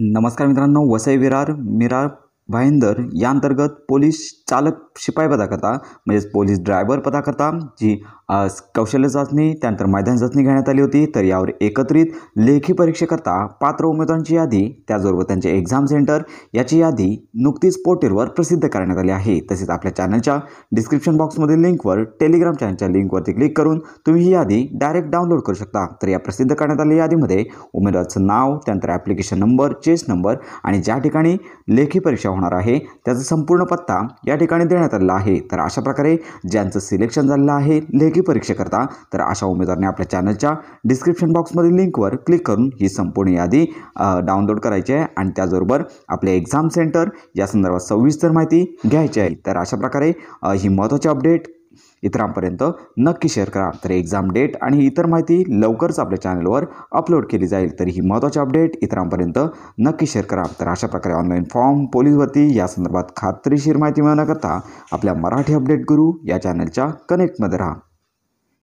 नमस्कार मित्रांनो वसई विरार मिरार भाईंदर या अंतर्गत पोलीस चालक शिपाई पदाकरता म्हणजेच पोलीस ड्रायव्हर पदाकरता जी कौशल्य चाचणी त्यानंतर मैदान चाचणी घेण्यात आली होती तर यावर एकत्रित लेखी परीक्षेकरता पात्र उमेदवारांची यादी त्याचबरोबर त्यांचे एक्झाम सेंटर याची यादी नुकतीच पोर्टलवर प्रसिद्ध करण्यात आली आहे तसेच आपल्या चॅनलच्या डिस्क्रिप्शन बॉक्समधील लिंकवर टेलिग्राम चॅनलच्या लिंकवरती क्लिक करून तुम्ही ही यादी डायरेक्ट डाउनलोड करू शकता तर या प्रसिद्ध करण्यात आलेल्या यादीमध्ये उमेदवाराचं नाव त्यानंतर ॲप्लिकेशन नंबर चेस नंबर आणि ज्या ठिकाणी लेखी परीक्षा होणार आहे त्याचा संपूर्ण पत्ता या ठिकाणी देण्यात आलेला आहे तर अशा प्रकारे ज्यांचं सिलेक्शन झालेलं आहे लेख परीक्षा करता तर अशा उमेदवारांनी आपल्या चॅनलच्या डिस्क्रिप्शन बॉक्समधील लिंकवर क्लिक करून ही संपूर्ण यादी डाउनलोड करायची आहे आणि त्याचबरोबर आपले एक्झाम सेंटर या संदर्भात सविस्तर माहिती घ्यायची आहे तर अशा प्रकारे ही महत्त्वाची अपडेट इतरांपर्यंत नक्की शेअर करा तर एक्झाम डेट आणि इतर माहिती लवकरच आपल्या चॅनलवर अपलोड केली जाईल तर ही महत्त्वाची अपडेट इतरांपर्यंत नक्की शेअर करा तर अशा प्रकारे ऑनलाईन फॉर्म पोलीस भरती या संदर्भात खात्रीशीर माहिती मिळवण्याकरता आपल्या मराठी अपडेट गुरु या चॅनलच्या कनेक्टमध्ये राहा